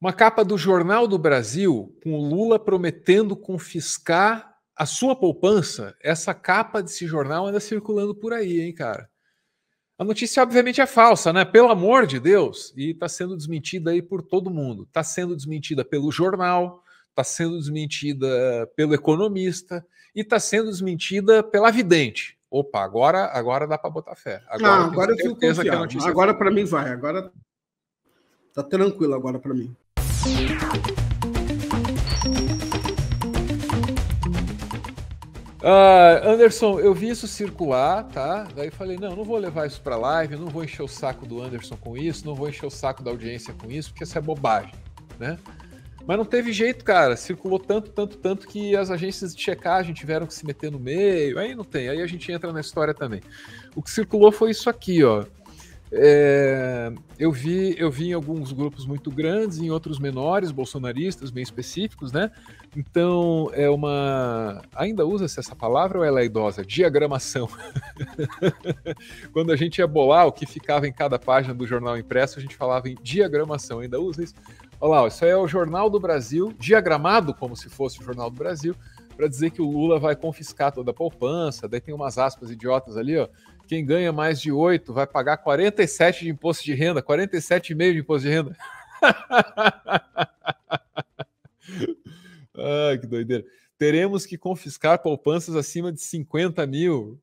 Uma capa do Jornal do Brasil com o Lula prometendo confiscar a sua poupança. Essa capa desse jornal anda circulando por aí, hein, cara? A notícia obviamente é falsa, né? Pelo amor de Deus, e está sendo desmentida aí por todo mundo. Está sendo desmentida pelo jornal, está sendo desmentida pelo economista e está sendo desmentida pela vidente. Opa, agora agora dá para botar fé. Agora, ah, agora eu fico confiado. É agora para mim vai. Agora tá tranquilo agora para mim. Ah, Anderson, eu vi isso circular, tá? Daí falei, não, não vou levar isso para live, não vou encher o saco do Anderson com isso, não vou encher o saco da audiência com isso, porque isso é bobagem, né? Mas não teve jeito, cara. Circulou tanto, tanto, tanto que as agências de checagem tiveram que se meter no meio. Aí não tem, aí a gente entra na história também. O que circulou foi isso aqui, ó. É, eu vi eu vi em alguns grupos muito grandes, em outros menores, bolsonaristas bem específicos, né? Então é uma. Ainda usa-se essa palavra ou ela é idosa? Diagramação. Quando a gente ia bolar o que ficava em cada página do jornal impresso, a gente falava em diagramação. Ainda usa isso? Olha lá, isso aí é o Jornal do Brasil, diagramado como se fosse o Jornal do Brasil, para dizer que o Lula vai confiscar toda a poupança, daí tem umas aspas idiotas ali, ó. Quem ganha mais de 8 vai pagar 47 de imposto de renda, 47,5 de imposto de renda. ah, que doideira. Teremos que confiscar poupanças acima de 50 mil.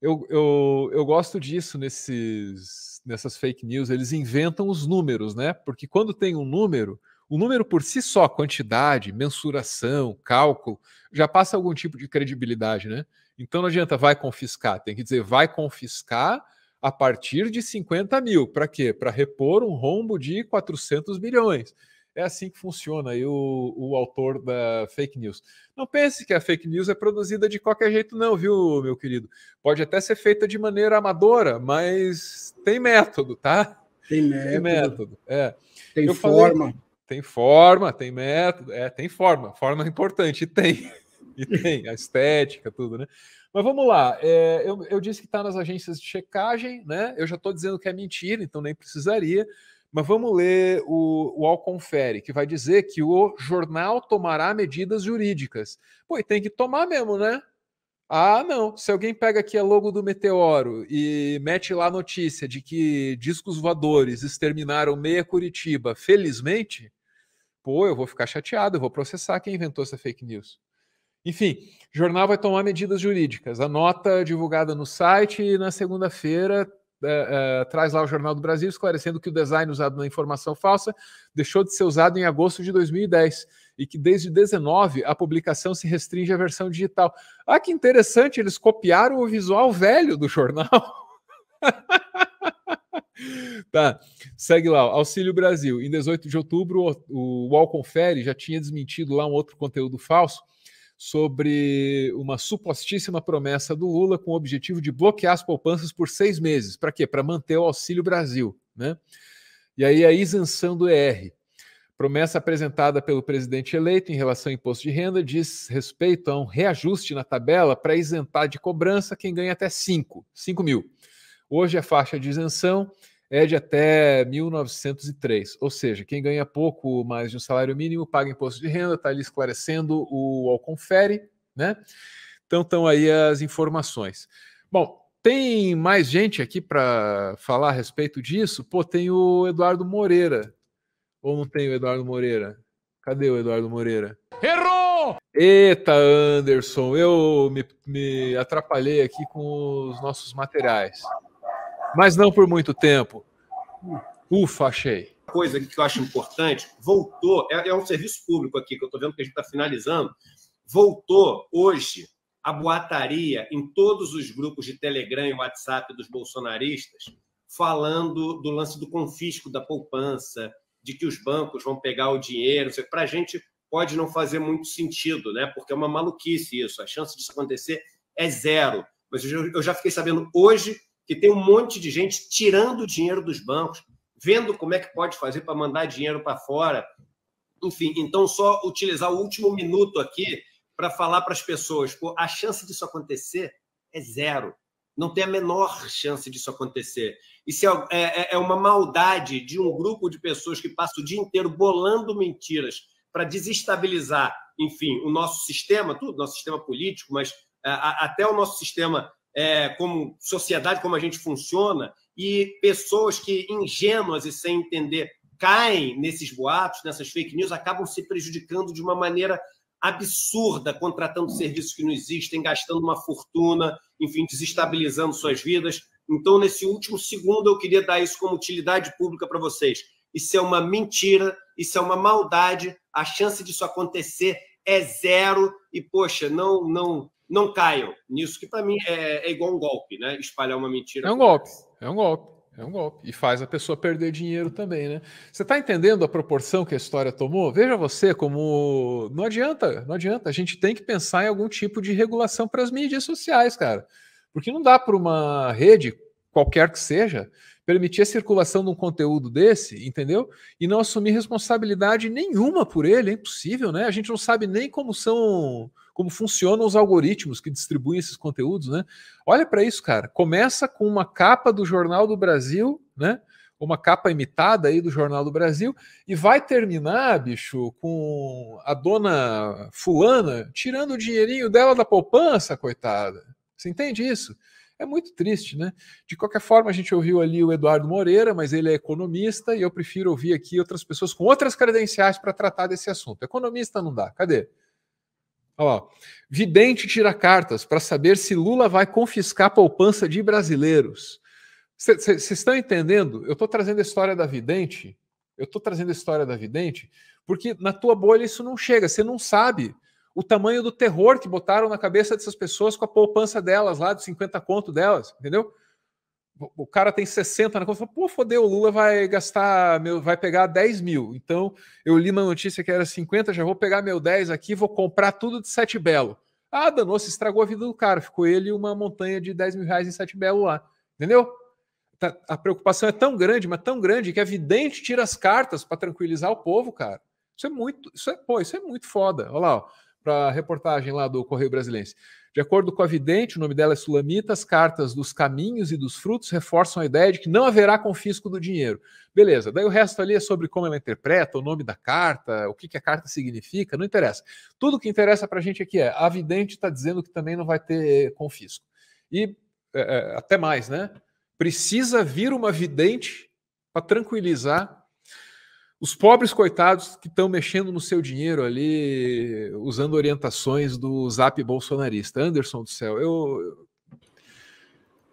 Eu, eu, eu gosto disso nesses, nessas fake news. Eles inventam os números, né? Porque quando tem um número, o número por si só, quantidade, mensuração, cálculo, já passa algum tipo de credibilidade, né? Então não adianta vai confiscar, tem que dizer vai confiscar a partir de 50 mil. Para quê? Para repor um rombo de 400 milhões. É assim que funciona aí o, o, autor da fake news. Não pense que a fake news é produzida de qualquer jeito, não, viu, meu querido? Pode até ser feita de maneira amadora, mas tem método, tá? Tem método. Tem método, é. Tem Eu forma. Falei... Tem forma, tem método, é, tem forma, forma é importante, e tem, e tem, a estética, tudo, né? Mas vamos lá, é, eu, eu disse que está nas agências de checagem, né? Eu já estou dizendo que é mentira, então nem precisaria, mas vamos ler o, o Alconfere, que vai dizer que o jornal tomará medidas jurídicas. Pô, e tem que tomar mesmo, né? Ah, não. Se alguém pega aqui a logo do meteoro e mete lá a notícia de que discos voadores exterminaram meia Curitiba, felizmente, pô, eu vou ficar chateado, eu vou processar quem inventou essa fake news. Enfim, o jornal vai tomar medidas jurídicas. A nota divulgada no site na segunda-feira é, é, traz lá o Jornal do Brasil esclarecendo que o design usado na informação falsa deixou de ser usado em agosto de 2010 e que desde 19 a publicação se restringe à versão digital. Ah, que interessante, eles copiaram o visual velho do jornal. Tá, segue lá. Auxílio Brasil. Em 18 de outubro, o UOL Confere já tinha desmentido lá um outro conteúdo falso sobre uma supostíssima promessa do Lula com o objetivo de bloquear as poupanças por seis meses. Para quê? Para manter o Auxílio Brasil. Né? E aí a isenção do ER. Promessa apresentada pelo presidente eleito em relação ao imposto de renda diz respeito a um reajuste na tabela para isentar de cobrança quem ganha até 5, 5 mil. Hoje a é faixa de isenção é de até 1903, ou seja, quem ganha pouco mais de um salário mínimo paga imposto de renda, está ali esclarecendo o ao confere, né? Então estão aí as informações. Bom, tem mais gente aqui para falar a respeito disso? Pô, tem o Eduardo Moreira. Ou não tem o Eduardo Moreira? Cadê o Eduardo Moreira? Errou! Eita, Anderson, eu me, me atrapalhei aqui com os nossos materiais mas não por muito tempo. Ufa, achei. coisa que eu acho importante, voltou, é, é um serviço público aqui, que eu estou vendo que a gente está finalizando, voltou hoje a boataria em todos os grupos de Telegram e WhatsApp dos bolsonaristas, falando do lance do confisco da poupança, de que os bancos vão pegar o dinheiro. Para a gente pode não fazer muito sentido, né? porque é uma maluquice isso. A chance disso acontecer é zero. Mas eu já fiquei sabendo hoje que tem um monte de gente tirando dinheiro dos bancos, vendo como é que pode fazer para mandar dinheiro para fora. Enfim, então só utilizar o último minuto aqui para falar para as pessoas, pô, a chance disso acontecer é zero. Não tem a menor chance disso acontecer. Isso é, é, é uma maldade de um grupo de pessoas que passa o dia inteiro bolando mentiras para desestabilizar, enfim, o nosso sistema, tudo, nosso sistema político, mas é, a, até o nosso sistema é, como sociedade, como a gente funciona, e pessoas que, ingênuas e sem entender, caem nesses boatos, nessas fake news, acabam se prejudicando de uma maneira absurda, contratando serviços que não existem, gastando uma fortuna, enfim, desestabilizando suas vidas. Então, nesse último segundo, eu queria dar isso como utilidade pública para vocês. Isso é uma mentira, isso é uma maldade. A chance disso acontecer é zero. E, poxa, não, não, não caiam nisso, que para mim é, é, igual um golpe, né? Espalhar uma mentira. É um golpe, é um golpe. É um golpe. E faz a pessoa perder dinheiro também, né? Você está entendendo a proporção que a história tomou? Veja você como. Não adianta, não adianta. A gente tem que pensar em algum tipo de regulação para as mídias sociais, cara. Porque não dá para uma rede qualquer que seja, permitir a circulação de um conteúdo desse, entendeu? E não assumir responsabilidade nenhuma por ele, é impossível, né? A gente não sabe nem como são, como funcionam os algoritmos que distribuem esses conteúdos, né? Olha para isso, cara. Começa com uma capa do Jornal do Brasil, né? Uma capa imitada aí do Jornal do Brasil e vai terminar, bicho, com a dona fulana tirando o dinheirinho dela da poupança, coitada. Você entende isso? É muito triste, né? De qualquer forma, a gente ouviu ali o Eduardo Moreira, mas ele é economista e eu prefiro ouvir aqui outras pessoas com outras credenciais para tratar desse assunto. Economista não dá, cadê? Ó, vidente tira cartas para saber se Lula vai confiscar poupança de brasileiros. Vocês estão entendendo? Eu estou trazendo a história da vidente. Eu estou trazendo a história da vidente porque na tua bolha isso não chega. Você não sabe o tamanho do terror que botaram na cabeça dessas pessoas com a poupança delas lá, de 50 conto delas, entendeu? O cara tem 60 na conta, pô, fodeu, o Lula vai gastar, meu, vai pegar 10 mil. Então, eu li uma notícia que era 50, já vou pegar meu 10 aqui, vou comprar tudo de Sete Belo. Ah, danou-se, estragou a vida do cara. Ficou ele uma montanha de 10 mil reais em Sete Belo lá. Entendeu? Tá, a preocupação é tão grande, mas tão grande, que a é vidente tira as cartas para tranquilizar o povo, cara. Isso é muito, isso é, pô, isso é muito foda. Olha lá, ó para a reportagem lá do Correio Brasilense. De acordo com a vidente, o nome dela é Sulamita, as cartas dos caminhos e dos frutos reforçam a ideia de que não haverá confisco do dinheiro. Beleza, daí o resto ali é sobre como ela interpreta, o nome da carta, o que, que a carta significa, não interessa. Tudo que interessa para a gente aqui é, a vidente está dizendo que também não vai ter eh, confisco. E é, até mais, né? Precisa vir uma vidente para tranquilizar os pobres coitados que estão mexendo no seu dinheiro ali, usando orientações do zap bolsonarista. Anderson do céu, eu.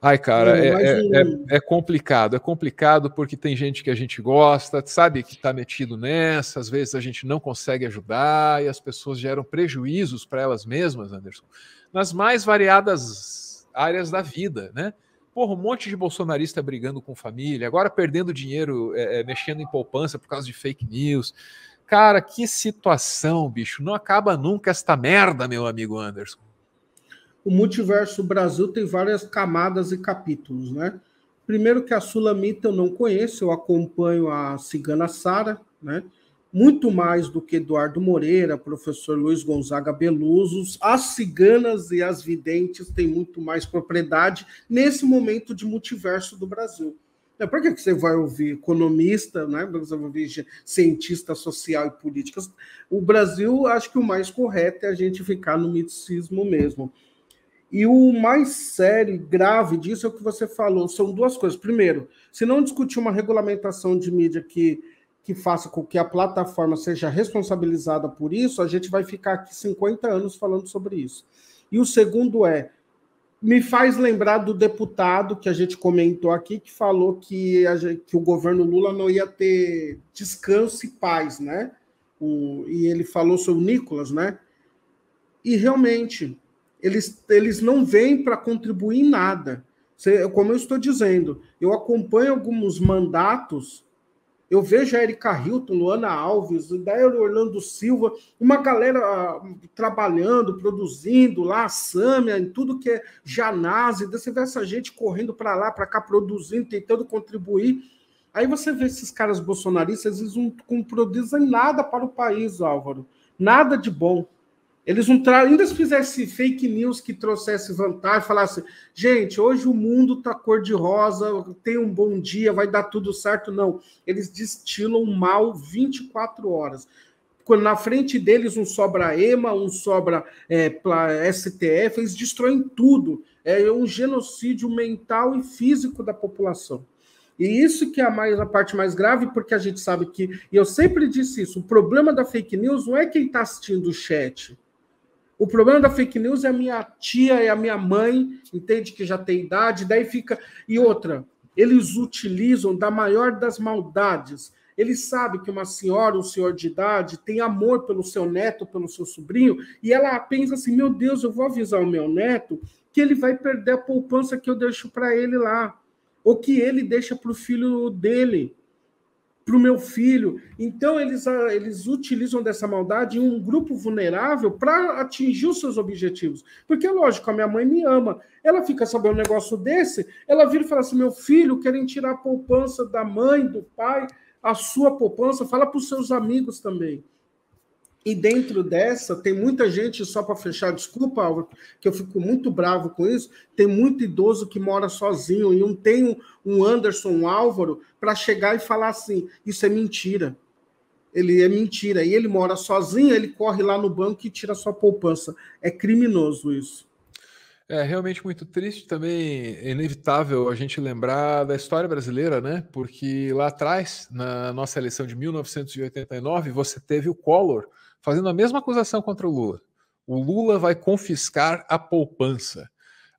Ai, cara, é, é, é, é, complicado. É complicado porque tem gente que a gente gosta, sabe, que está metido nessa, às vezes a gente não consegue ajudar e as pessoas geram prejuízos para elas mesmas, Anderson, nas mais variadas áreas da vida, né? Porra, um monte de bolsonarista brigando com família, agora perdendo dinheiro, é, é, mexendo em poupança por causa de fake news. Cara, que situação, bicho. Não acaba nunca esta merda, meu amigo Anderson. O Multiverso Brasil tem várias camadas e capítulos, né? Primeiro que a Sulamita eu não conheço, eu acompanho a Cigana Sara, né? muito mais do que Eduardo Moreira, professor Luiz Gonzaga Belusos, as ciganas e as videntes têm muito mais propriedade nesse momento de multiverso do Brasil. É, Por que, você vai ouvir economista, né? você vai ouvir cientista social e políticas? O Brasil, acho que o mais correto é a gente ficar no miticismo mesmo. E o mais sério e grave disso é o que você falou, são duas coisas. Primeiro, se não discutir uma regulamentação de mídia que que faça com que a plataforma seja responsabilizada por isso, a gente vai ficar aqui 50 anos falando sobre isso. E o segundo é, me faz lembrar do deputado que a gente comentou aqui, que falou que, gente, que o governo Lula não ia ter descanso e paz, né? O, e ele falou sobre o Nicolas, né? E realmente, eles, eles não vêm para contribuir em nada. Como eu estou dizendo, eu acompanho alguns mandatos eu vejo a Erika Hilton, Luana Alves, daí Orlando Silva, uma galera ah, trabalhando, produzindo lá, a Sâmia, em tudo que é Janase, então você vê essa gente correndo para lá, para cá, produzindo, tentando contribuir. Aí você vê esses caras bolsonaristas, eles não produzem nada para o país, Álvaro. Nada de bom. Eles não tra... ainda se fizesse fake news que trouxesse vantagem, falasse, gente, hoje o mundo tá cor de rosa, tem um bom dia, vai dar tudo certo. Não, eles destilam mal 24 horas. Quando na frente deles um sobra EMA, um sobra é, STF, eles destroem tudo. É um genocídio mental e físico da população. E isso que é a, mais, a parte mais grave, porque a gente sabe que, e eu sempre disse isso, o problema da fake news não é quem está assistindo o chat, o problema da fake news é a minha tia e é a minha mãe, entende que já tem idade, daí fica. E outra, eles utilizam da maior das maldades. Ele sabe que uma senhora, um senhor de idade, tem amor pelo seu neto, pelo seu sobrinho, e ela pensa assim: meu Deus, eu vou avisar o meu neto que ele vai perder a poupança que eu deixo para ele lá, ou que ele deixa para o filho dele para o meu filho. Então, eles, ah, eles utilizam dessa maldade em um grupo vulnerável para atingir os seus objetivos. Porque, lógico, a minha mãe me ama. Ela fica sabendo um negócio desse, ela vira e fala assim: meu filho, querem tirar a poupança da mãe, do pai, a sua poupança, fala para os seus amigos também. E dentro dessa, tem muita gente, só para fechar, desculpa, Álvaro, que eu fico muito bravo com isso, tem muito idoso que mora sozinho e não tem um, Anderson, um Álvaro, para chegar e falar assim: isso é mentira. Ele é mentira. E ele mora sozinho, ele corre lá no banco e tira sua poupança. É criminoso isso. É realmente muito triste também, é inevitável a gente lembrar da história brasileira, né? Porque lá atrás, na nossa eleição de 1989, você teve o Collor, fazendo a mesma acusação contra o Lula. O Lula vai confiscar a poupança.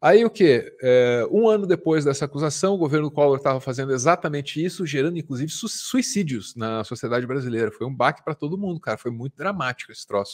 Aí o que? É, um ano depois dessa acusação, o governo Collor estava fazendo exatamente isso, gerando inclusive suicídios na sociedade brasileira. Foi um baque para todo mundo, cara. Foi muito dramático esse troço.